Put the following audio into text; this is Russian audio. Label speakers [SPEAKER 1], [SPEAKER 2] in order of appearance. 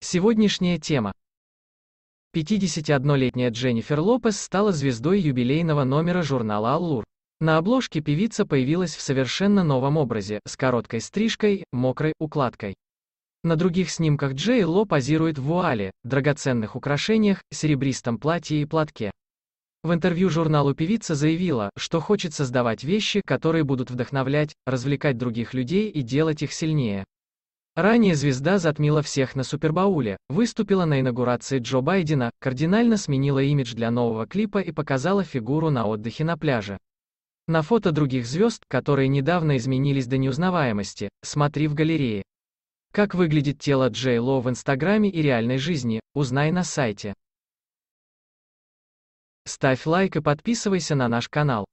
[SPEAKER 1] Сегодняшняя тема. 51-летняя Дженнифер Лопес стала звездой юбилейного номера журнала «Аллур». На обложке певица появилась в совершенно новом образе, с короткой стрижкой, мокрой укладкой. На других снимках Джей Ло позирует в вуале, драгоценных украшениях, серебристом платье и платке. В интервью журналу певица заявила, что хочет создавать вещи, которые будут вдохновлять, развлекать других людей и делать их сильнее. Ранее звезда затмила всех на Супербауле, выступила на инаугурации Джо Байдена, кардинально сменила имидж для нового клипа и показала фигуру на отдыхе на пляже. На фото других звезд, которые недавно изменились до неузнаваемости, смотри в галерее. Как выглядит тело Джей Ло в Инстаграме и реальной жизни, узнай на сайте. Ставь лайк и подписывайся на наш канал.